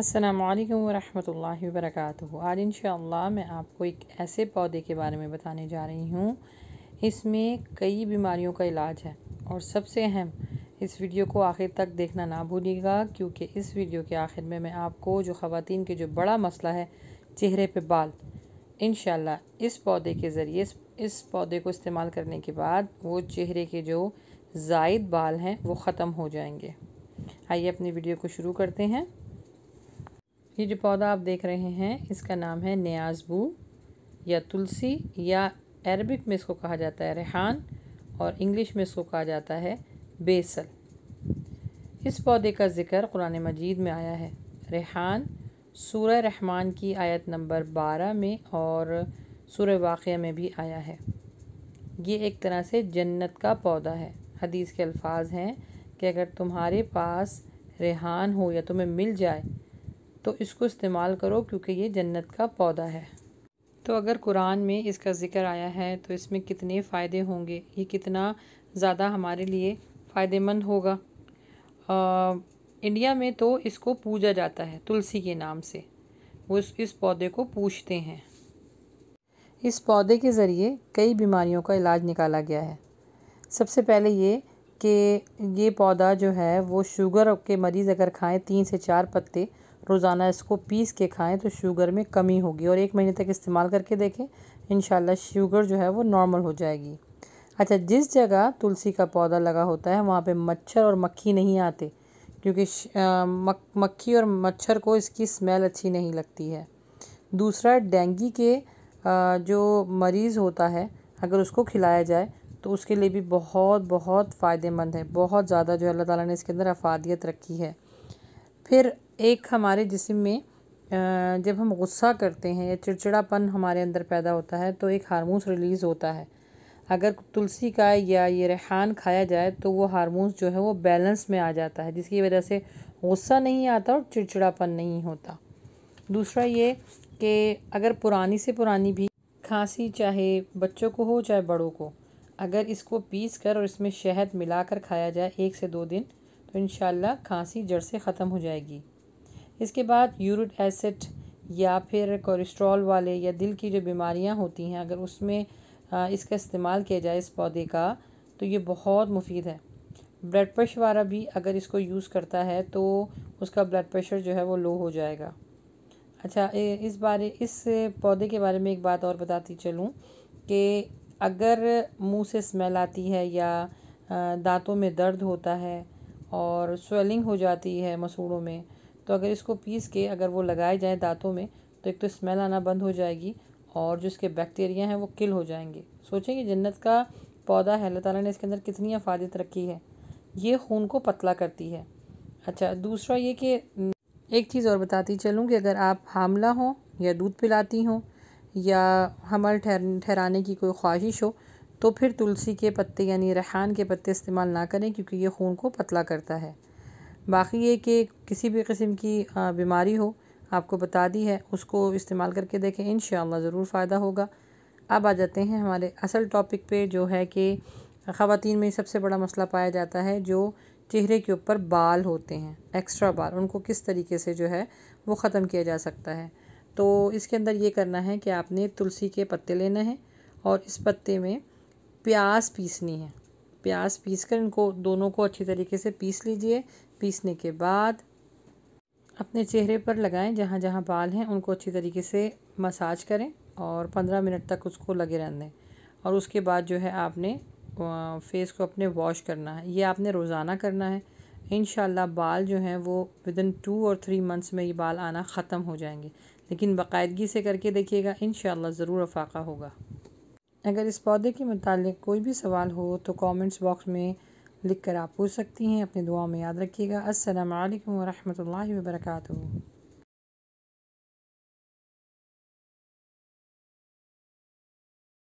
अस्सलाम वालेकुम वरक आज इंशाल्लाह मैं आपको एक ऐसे पौधे के बारे में बताने जा रही हूँ इसमें कई बीमारियों का इलाज है और सबसे अहम इस वीडियो को आखिर तक देखना ना भूलिएगा क्योंकि इस वीडियो के आखिर में मैं आपको जो ख़वान के जो बड़ा मसला है चेहरे पे बाल इन इस पौधे के ज़रिए इस, इस पौधे को इस्तेमाल करने के बाद वो चेहरे के जो जायद बाल हैं वो ख़त्म हो जाएंगे आइए अपनी वीडियो को शुरू करते हैं ये जो पौधा आप देख रहे हैं इसका नाम है न्याजबू या तुलसी या अरबिक में इसको कहा जाता है रेहान और इंग्लिश में इसको कहा जाता है बेसल इस पौधे का ज़िक्र कुरान मजीद में आया है रेहान सूर रहमान की आयत नंबर बारह में और सूर वाक़ में भी आया है ये एक तरह से जन्नत का पौधा है हदीस के अल्फाज हैं कि अगर तुम्हारे पास रेहान हो या तुम्हें मिल जाए तो इसको इस्तेमाल करो क्योंकि ये जन्नत का पौधा है तो अगर कुरान में इसका ज़िक्र आया है तो इसमें कितने फ़ायदे होंगे ये कितना ज़्यादा हमारे लिए फ़ायदेमंद होगा आ, इंडिया में तो इसको पूजा जाता है तुलसी के नाम से वो इस, इस पौधे को पूछते हैं इस पौधे के ज़रिए कई बीमारियों का इलाज निकाला गया है सबसे पहले ये कि ये पौधा जो है वो शुगर के मरीज़ अगर खाएं तीन से चार पत्ते रोज़ाना इसको पीस के खाएं तो शुगर में कमी होगी और एक महीने तक इस्तेमाल करके देखें इन शुगर जो है वो नॉर्मल हो जाएगी अच्छा जिस जगह तुलसी का पौधा लगा होता है वहाँ पे मच्छर और मक्खी नहीं आते क्योंकि मक्खी और मच्छर को इसकी स्मेल अच्छी नहीं लगती है दूसरा डेंगी के आ, जो मरीज़ होता है अगर उसको खिलाया जाए तो उसके लिए भी बहुत बहुत फ़ायदेमंद है बहुत ज़्यादा जो अल्लाह ताला ने इसके अंदर अफादियत रखी है फिर एक हमारे जिसम में जब हम गुस्सा करते हैं या चिड़चिड़ापन हमारे अंदर पैदा होता है तो एक हारमोन्स रिलीज़ होता है अगर तुलसी का या ये रेहान खाया जाए तो वो हारमोन्स जो है वो बैलेंस में आ जाता है जिसकी वजह से गुस्सा नहीं आता और चिड़चिड़ापन नहीं होता दूसरा ये कि अगर पुरानी से पुरानी भी खांसी चाहे बच्चों को हो चाहे बड़ों को अगर इसको पीस कर और इसमें शहद मिलाकर खाया जाए एक से दो दिन तो इन खांसी जड़ से ख़त्म हो जाएगी इसके बाद यूरिक एसिड या फिर कोलेस्ट्रॉल वाले या दिल की जो बीमारियां होती हैं अगर उसमें इसका इस्तेमाल किया जाए इस पौधे का तो ये बहुत मुफीद है ब्लड प्रेशर वाला भी अगर इसको यूज़ करता है तो उसका ब्लड प्रेशर जो है वो लो हो जाएगा अच्छा इस बारे इस पौधे के बारे में एक बात और बताती चलूँ कि अगर मुंह से स्मेल आती है या दांतों में दर्द होता है और स्वेलिंग हो जाती है मसूड़ों में तो अगर इसको पीस के अगर वो लगाए जाए दांतों में तो एक तो स्मेल आना बंद हो जाएगी और जो इसके बैक्टीरिया हैं वो किल हो जाएंगे सोचेंगे जन्नत का पौधा है अल्लाह ने इसके अंदर कितनी अफादत रखी है ये खून को पतला करती है अच्छा दूसरा ये कि एक चीज़ और बताती चलूँ कि अगर आप हामला हों या दूध पिलाती हों या हमल ठहर ठहराने की कोई ख्वाहिश हो तो फिर तुलसी के पत्ते यानी रेहान के पत्ते इस्तेमाल ना करें क्योंकि ये खून को पतला करता है बाकी ये कि किसी भी किस्म की बीमारी हो आपको बता दी है उसको इस्तेमाल करके देखें इन ज़रूर फ़ायदा होगा अब आ जाते हैं हमारे असल टॉपिक पे जो है कि ख़वान में सबसे बड़ा मसला पाया जाता है जो चेहरे के ऊपर बाल होते हैं एक्स्ट्रा बाल उनको किस तरीके से जो है वो ख़त्म किया जा सकता है तो इसके अंदर ये करना है कि आपने तुलसी के पत्ते लेने हैं और इस पत्ते में प्याज पीसनी है प्याज पीस कर इनको दोनों को अच्छी तरीके से पीस लीजिए पीसने के बाद अपने चेहरे पर लगाएं जहाँ जहाँ बाल हैं उनको अच्छी तरीके से मसाज करें और पंद्रह मिनट तक उसको लगे रहने दें और उसके बाद जो है आपने फेस को अपने वॉश करना है ये आपने रोज़ाना करना है इन बाल जो हैं वो विद इन टू और थ्री मंथ्स में ये बाल आना ख़त्म हो जाएंगे लेकिन बाकायदगी से करके देखिएगा इन ज़रूर अफाका होगा अगर इस पौधे के मतलब कोई भी सवाल हो तो कमेंट्स बॉक्स में لکھ کر آپ پوچھ سکتی ہیں اپنی دعاؤں میں یاد رکھیے گا السلام علیکم ورحمۃ اللہ وبرکاتہ